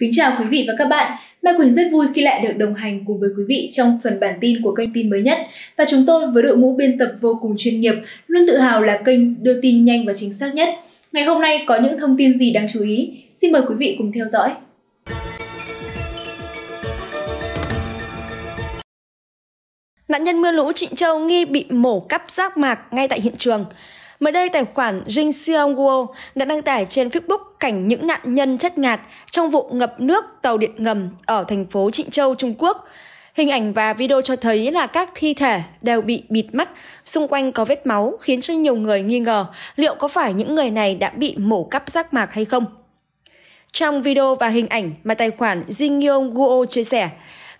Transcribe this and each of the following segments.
Kính chào quý vị và các bạn. Mai Quỳnh rất vui khi lại được đồng hành cùng với quý vị trong phần bản tin của kênh tin mới nhất và chúng tôi với đội ngũ biên tập vô cùng chuyên nghiệp luôn tự hào là kênh đưa tin nhanh và chính xác nhất. Ngày hôm nay có những thông tin gì đáng chú ý? Xin mời quý vị cùng theo dõi. Nạn nhân mưa lũ Trịnh Châu nghi bị mổ cắp giác mạc ngay tại hiện trường. Mới đây, tài khoản Jin Seong Wo đã đăng tải trên Facebook cảnh những nạn nhân chất ngạt trong vụ ngập nước tàu điện ngầm ở thành phố Trịnh Châu, Trung Quốc. Hình ảnh và video cho thấy là các thi thể đều bị bịt mắt, xung quanh có vết máu khiến cho nhiều người nghi ngờ liệu có phải những người này đã bị mổ cắp giác mạc hay không. Trong video và hình ảnh mà tài khoản Jin Yong Guo chia sẻ,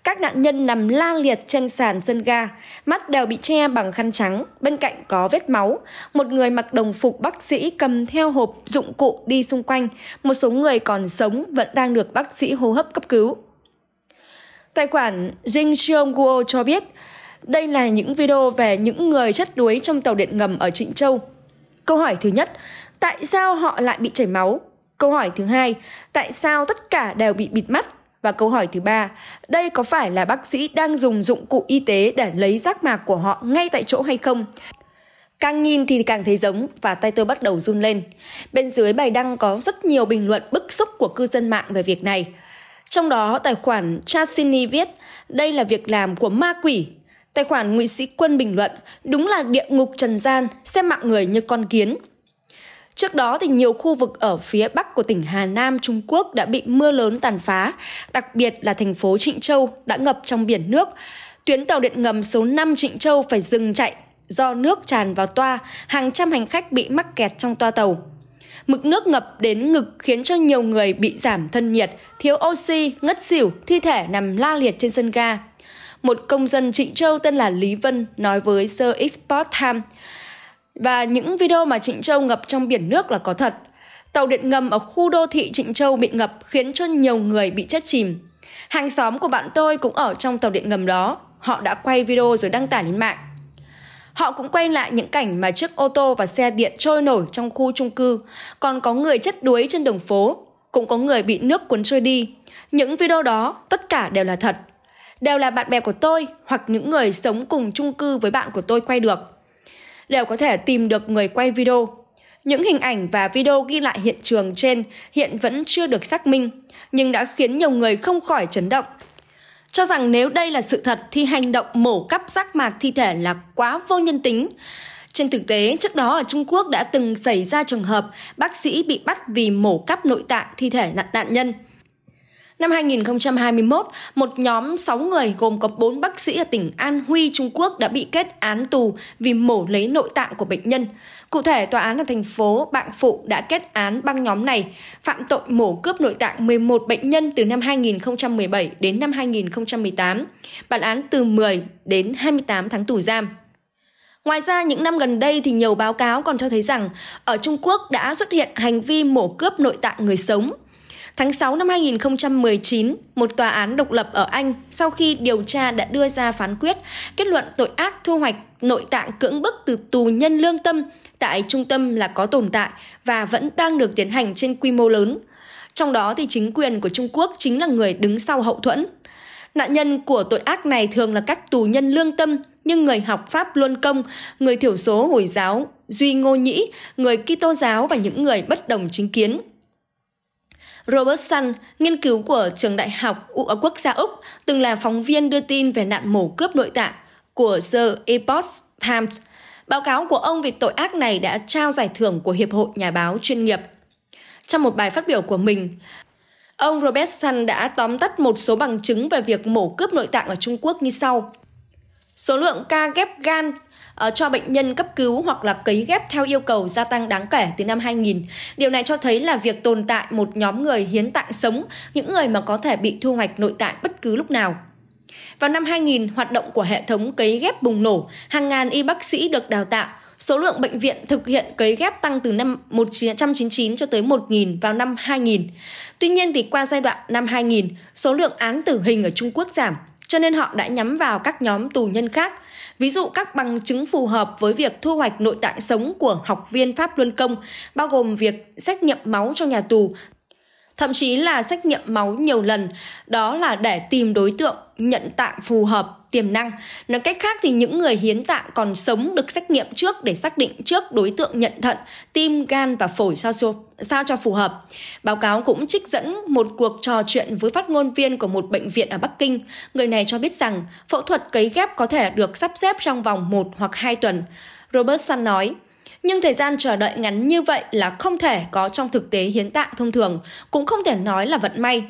các nạn nhân nằm la liệt trên sàn sân ga, mắt đều bị che bằng khăn trắng, bên cạnh có vết máu. Một người mặc đồng phục bác sĩ cầm theo hộp dụng cụ đi xung quanh, một số người còn sống vẫn đang được bác sĩ hô hấp cấp cứu. Tài khoản Jing Xiong Guo cho biết, đây là những video về những người chết đuối trong tàu điện ngầm ở Trịnh Châu. Câu hỏi thứ nhất, tại sao họ lại bị chảy máu? Câu hỏi thứ hai, tại sao tất cả đều bị bịt mắt? Và câu hỏi thứ ba, đây có phải là bác sĩ đang dùng dụng cụ y tế để lấy rác mạc của họ ngay tại chỗ hay không? Càng nhìn thì càng thấy giống và tay tôi bắt đầu run lên. Bên dưới bài đăng có rất nhiều bình luận bức xúc của cư dân mạng về việc này. Trong đó tài khoản Chasini viết đây là việc làm của ma quỷ. Tài khoản Ngụy Sĩ Quân bình luận đúng là địa ngục trần gian, xem mạng người như con kiến. Trước đó thì nhiều khu vực ở phía bắc của tỉnh Hà Nam, Trung Quốc đã bị mưa lớn tàn phá, đặc biệt là thành phố Trịnh Châu đã ngập trong biển nước. Tuyến tàu điện ngầm số 5 Trịnh Châu phải dừng chạy do nước tràn vào toa, hàng trăm hành khách bị mắc kẹt trong toa tàu. Mực nước ngập đến ngực khiến cho nhiều người bị giảm thân nhiệt, thiếu oxy, ngất xỉu, thi thể nằm la liệt trên sân ga. Một công dân Trịnh Châu tên là Lý Vân nói với Sir Export Time, và những video mà Trịnh Châu ngập trong biển nước là có thật. Tàu điện ngầm ở khu đô thị Trịnh Châu bị ngập khiến cho nhiều người bị chết chìm. Hàng xóm của bạn tôi cũng ở trong tàu điện ngầm đó. Họ đã quay video rồi đăng tải lên mạng. Họ cũng quay lại những cảnh mà chiếc ô tô và xe điện trôi nổi trong khu trung cư, còn có người chết đuối trên đường phố, cũng có người bị nước cuốn trôi đi. Những video đó tất cả đều là thật. Đều là bạn bè của tôi hoặc những người sống cùng chung cư với bạn của tôi quay được đều có thể tìm được người quay video. Những hình ảnh và video ghi lại hiện trường trên hiện vẫn chưa được xác minh, nhưng đã khiến nhiều người không khỏi chấn động. Cho rằng nếu đây là sự thật thì hành động mổ cắp rác mạc thi thể là quá vô nhân tính. Trên thực tế, trước đó ở Trung Quốc đã từng xảy ra trường hợp bác sĩ bị bắt vì mổ cắp nội tạng thi thể nạn nạn nhân. Năm 2021, một nhóm 6 người gồm có 4 bác sĩ ở tỉnh An Huy, Trung Quốc đã bị kết án tù vì mổ lấy nội tạng của bệnh nhân. Cụ thể, tòa án ở thành phố Bạn Phụ đã kết án băng nhóm này phạm tội mổ cướp nội tạng 11 bệnh nhân từ năm 2017 đến năm 2018, bản án từ 10 đến 28 tháng tù giam. Ngoài ra, những năm gần đây thì nhiều báo cáo còn cho thấy rằng ở Trung Quốc đã xuất hiện hành vi mổ cướp nội tạng người sống – Tháng 6 năm 2019, một tòa án độc lập ở Anh sau khi điều tra đã đưa ra phán quyết kết luận tội ác thu hoạch nội tạng cưỡng bức từ tù nhân lương tâm tại trung tâm là có tồn tại và vẫn đang được tiến hành trên quy mô lớn. Trong đó thì chính quyền của Trung Quốc chính là người đứng sau hậu thuẫn. Nạn nhân của tội ác này thường là các tù nhân lương tâm nhưng người học Pháp Luân Công, người thiểu số Hồi giáo, Duy Ngô Nhĩ, người Kitô giáo và những người bất đồng chính kiến. Robert Sun, nghiên cứu của trường đại học à, quốc gia Úc, từng là phóng viên đưa tin về nạn mổ cướp nội tạng của The Epoch Times. Báo cáo của ông về tội ác này đã trao giải thưởng của Hiệp hội Nhà báo chuyên nghiệp. Trong một bài phát biểu của mình, ông Robert Sun đã tóm tắt một số bằng chứng về việc mổ cướp nội tạng ở Trung Quốc như sau. Số lượng ca ghép gan ờ, cho bệnh nhân cấp cứu hoặc là cấy ghép theo yêu cầu gia tăng đáng kể từ năm 2000. Điều này cho thấy là việc tồn tại một nhóm người hiến tạng sống, những người mà có thể bị thu hoạch nội tạng bất cứ lúc nào. Vào năm 2000, hoạt động của hệ thống cấy ghép bùng nổ, hàng ngàn y bác sĩ được đào tạo, số lượng bệnh viện thực hiện cấy ghép tăng từ năm 1999 cho tới 1000 vào năm 2000. Tuy nhiên thì qua giai đoạn năm 2000, số lượng án tử hình ở Trung Quốc giảm, cho nên họ đã nhắm vào các nhóm tù nhân khác. Ví dụ các bằng chứng phù hợp với việc thu hoạch nội tạng sống của học viên Pháp Luân Công, bao gồm việc xét nghiệm máu cho nhà tù, thậm chí là xét nghiệm máu nhiều lần, đó là để tìm đối tượng nhận tạng phù hợp tiềm năng. Nói cách khác thì những người hiến tạng còn sống được xét nghiệm trước để xác định trước đối tượng nhận thận, tim, gan và phổi sao, sao cho phù hợp. Báo cáo cũng trích dẫn một cuộc trò chuyện với phát ngôn viên của một bệnh viện ở Bắc Kinh. Người này cho biết rằng phẫu thuật cấy ghép có thể được sắp xếp trong vòng 1 hoặc 2 tuần. Robert Sun nói, nhưng thời gian chờ đợi ngắn như vậy là không thể có trong thực tế hiến tạng thông thường, cũng không thể nói là vận may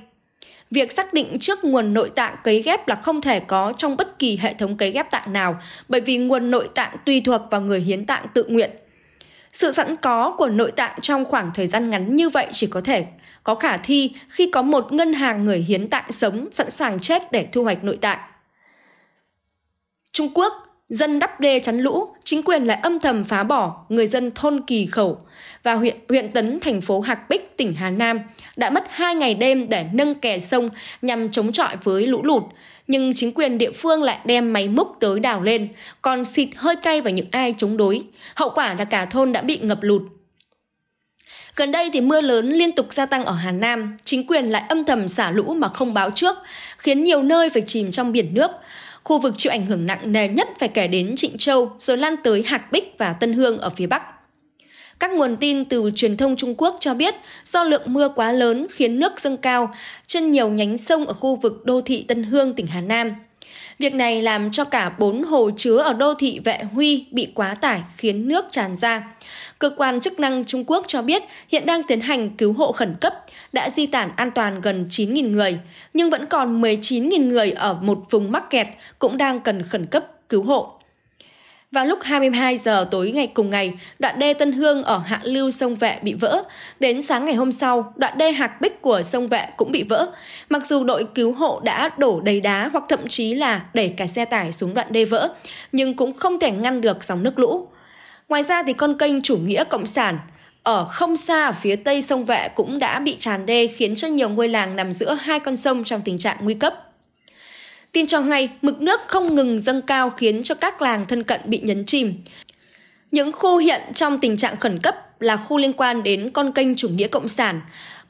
Việc xác định trước nguồn nội tạng cấy ghép là không thể có trong bất kỳ hệ thống cấy ghép tạng nào, bởi vì nguồn nội tạng tùy thuộc vào người hiến tạng tự nguyện. Sự sẵn có của nội tạng trong khoảng thời gian ngắn như vậy chỉ có thể có khả thi khi có một ngân hàng người hiến tạng sống sẵn sàng chết để thu hoạch nội tạng. Trung Quốc – dân đắp đê chắn lũ, chính quyền lại âm thầm phá bỏ người dân thôn Kỳ Khẩu và huyện huyện Tấn, thành phố Hạc Bích, tỉnh Hà Nam đã mất 2 ngày đêm để nâng kè sông nhằm chống chọi với lũ lụt. Nhưng chính quyền địa phương lại đem máy múc tới đào lên, còn xịt hơi cay vào những ai chống đối. Hậu quả là cả thôn đã bị ngập lụt, Gần đây thì mưa lớn liên tục gia tăng ở Hà Nam, chính quyền lại âm thầm xả lũ mà không báo trước, khiến nhiều nơi phải chìm trong biển nước. Khu vực chịu ảnh hưởng nặng nề nhất phải kể đến Trịnh Châu, rồi lan tới Hạc Bích và Tân Hương ở phía Bắc. Các nguồn tin từ truyền thông Trung Quốc cho biết do lượng mưa quá lớn khiến nước dâng cao trên nhiều nhánh sông ở khu vực đô thị Tân Hương, tỉnh Hà Nam – Việc này làm cho cả bốn hồ chứa ở đô thị Vệ Huy bị quá tải khiến nước tràn ra. Cơ quan chức năng Trung Quốc cho biết hiện đang tiến hành cứu hộ khẩn cấp, đã di tản an toàn gần 9.000 người, nhưng vẫn còn 19.000 người ở một vùng mắc kẹt cũng đang cần khẩn cấp cứu hộ. Vào lúc 22 giờ tối ngày cùng ngày, đoạn đê Tân Hương ở hạ lưu sông Vệ bị vỡ. Đến sáng ngày hôm sau, đoạn đê Hạc Bích của sông Vệ cũng bị vỡ. Mặc dù đội cứu hộ đã đổ đầy đá hoặc thậm chí là đẩy cả xe tải xuống đoạn đê vỡ, nhưng cũng không thể ngăn được dòng nước lũ. Ngoài ra thì con kênh chủ nghĩa cộng sản ở không xa phía tây sông Vệ cũng đã bị tràn đê khiến cho nhiều ngôi làng nằm giữa hai con sông trong tình trạng nguy cấp. Tin cho hay, mực nước không ngừng dâng cao khiến cho các làng thân cận bị nhấn chìm. Những khu hiện trong tình trạng khẩn cấp là khu liên quan đến con kênh chủ nghĩa cộng sản,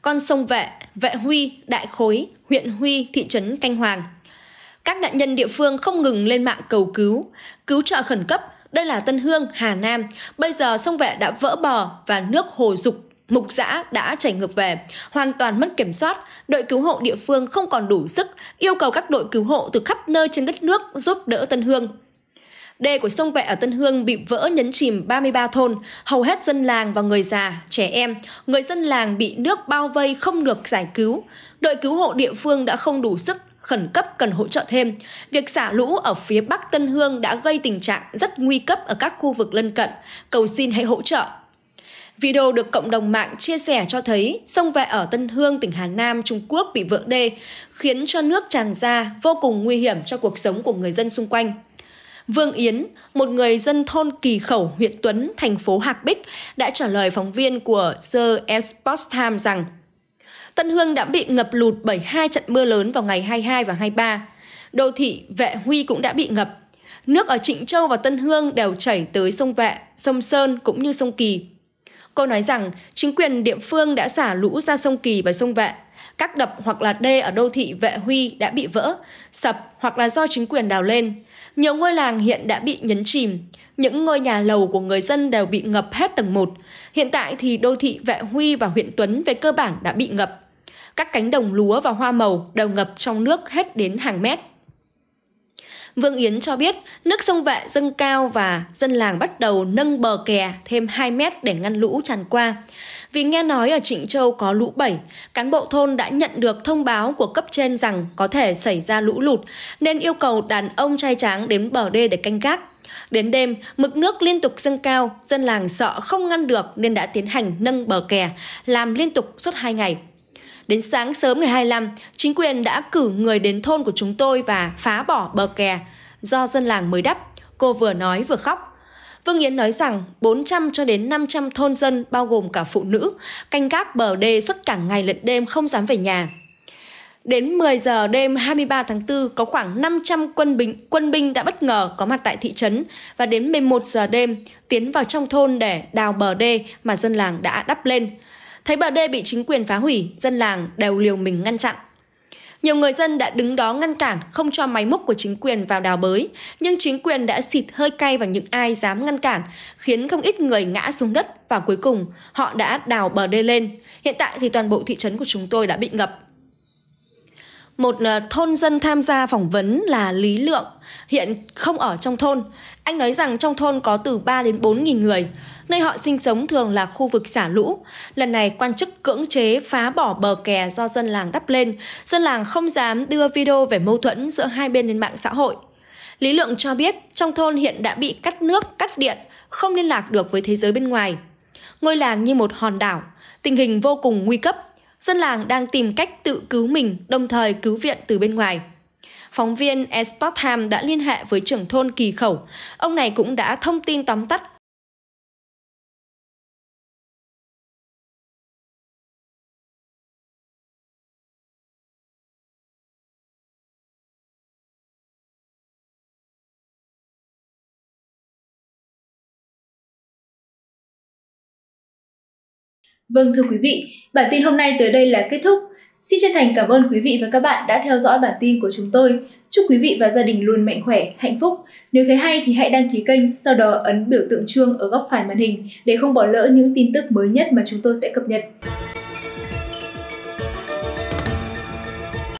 con sông Vệ, Vệ Huy, Đại Khối, huyện Huy, thị trấn Canh Hoàng. Các nạn nhân địa phương không ngừng lên mạng cầu cứu, cứu trợ khẩn cấp. Đây là Tân Hương, Hà Nam. Bây giờ sông Vệ đã vỡ bờ và nước hồ dục Mục giã đã chảy ngược về, hoàn toàn mất kiểm soát, đội cứu hộ địa phương không còn đủ sức, yêu cầu các đội cứu hộ từ khắp nơi trên đất nước giúp đỡ Tân Hương. Đê của sông Vệ ở Tân Hương bị vỡ nhấn chìm 33 thôn, hầu hết dân làng và người già, trẻ em, người dân làng bị nước bao vây không được giải cứu. Đội cứu hộ địa phương đã không đủ sức khẩn cấp cần hỗ trợ thêm. Việc xả lũ ở phía Bắc Tân Hương đã gây tình trạng rất nguy cấp ở các khu vực lân cận. Cầu xin hãy hỗ trợ, Video được cộng đồng mạng chia sẻ cho thấy sông Vệ ở Tân Hương, tỉnh Hà Nam, Trung Quốc bị vỡ đê, khiến cho nước tràn ra vô cùng nguy hiểm cho cuộc sống của người dân xung quanh. Vương Yến, một người dân thôn Kỳ Khẩu, huyện Tuấn, thành phố Hạc Bích, đã trả lời phóng viên của The Esports Times rằng Tân Hương đã bị ngập lụt bởi hai trận mưa lớn vào ngày 22 và 23. Đô thị Vệ Huy cũng đã bị ngập. Nước ở Trịnh Châu và Tân Hương đều chảy tới sông Vệ, sông Sơn cũng như sông Kỳ. Cô nói rằng chính quyền địa phương đã xả lũ ra sông Kỳ và sông Vệ. Các đập hoặc là đê ở đô thị Vệ Huy đã bị vỡ, sập hoặc là do chính quyền đào lên. Nhiều ngôi làng hiện đã bị nhấn chìm. Những ngôi nhà lầu của người dân đều bị ngập hết tầng 1. Hiện tại thì đô thị Vệ Huy và huyện Tuấn về cơ bản đã bị ngập. Các cánh đồng lúa và hoa màu đều ngập trong nước hết đến hàng mét. Vương Yến cho biết nước sông Vệ dâng cao và dân làng bắt đầu nâng bờ kè thêm 2 mét để ngăn lũ tràn qua. Vì nghe nói ở Trịnh Châu có lũ bẩy, cán bộ thôn đã nhận được thông báo của cấp trên rằng có thể xảy ra lũ lụt nên yêu cầu đàn ông trai tráng đến bờ đê để canh gác. Đến đêm, mực nước liên tục dâng cao, dân làng sợ không ngăn được nên đã tiến hành nâng bờ kè, làm liên tục suốt 2 ngày. Đến sáng sớm ngày 25, chính quyền đã cử người đến thôn của chúng tôi và phá bỏ bờ kè do dân làng mới đắp. Cô vừa nói vừa khóc. Vương Yến nói rằng 400 cho đến 500 thôn dân bao gồm cả phụ nữ canh gác bờ đê suốt cả ngày lẫn đêm không dám về nhà. Đến 10 giờ đêm 23 tháng 4 có khoảng 500 quân binh quân binh đã bất ngờ có mặt tại thị trấn và đến 11 giờ đêm tiến vào trong thôn để đào bờ đê mà dân làng đã đắp lên. Thấy bờ đê bị chính quyền phá hủy, dân làng đều liều mình ngăn chặn. Nhiều người dân đã đứng đó ngăn cản không cho máy múc của chính quyền vào đào bới, nhưng chính quyền đã xịt hơi cay vào những ai dám ngăn cản, khiến không ít người ngã xuống đất và cuối cùng họ đã đào bờ đê lên. Hiện tại thì toàn bộ thị trấn của chúng tôi đã bị ngập. Một ờ, thôn dân tham gia phỏng vấn là Lý Lượng, hiện không ở trong thôn. Anh nói rằng trong thôn có từ 3 đến 4 nghìn người nơi họ sinh sống thường là khu vực xả lũ. Lần này, quan chức cưỡng chế phá bỏ bờ kè do dân làng đắp lên. Dân làng không dám đưa video về mâu thuẫn giữa hai bên lên mạng xã hội. Lý Lượng cho biết, trong thôn hiện đã bị cắt nước, cắt điện, không liên lạc được với thế giới bên ngoài. Ngôi làng như một hòn đảo, tình hình vô cùng nguy cấp. Dân làng đang tìm cách tự cứu mình, đồng thời cứu viện từ bên ngoài phóng viên Esportham đã liên hệ với trưởng thôn Kỳ Khẩu. Ông này cũng đã thông tin tóm tắt Vâng thưa quý vị, bản tin hôm nay tới đây là kết thúc. Xin chân thành cảm ơn quý vị và các bạn đã theo dõi bản tin của chúng tôi. Chúc quý vị và gia đình luôn mạnh khỏe, hạnh phúc. Nếu thấy hay thì hãy đăng ký kênh, sau đó ấn biểu tượng chuông ở góc phải màn hình để không bỏ lỡ những tin tức mới nhất mà chúng tôi sẽ cập nhật.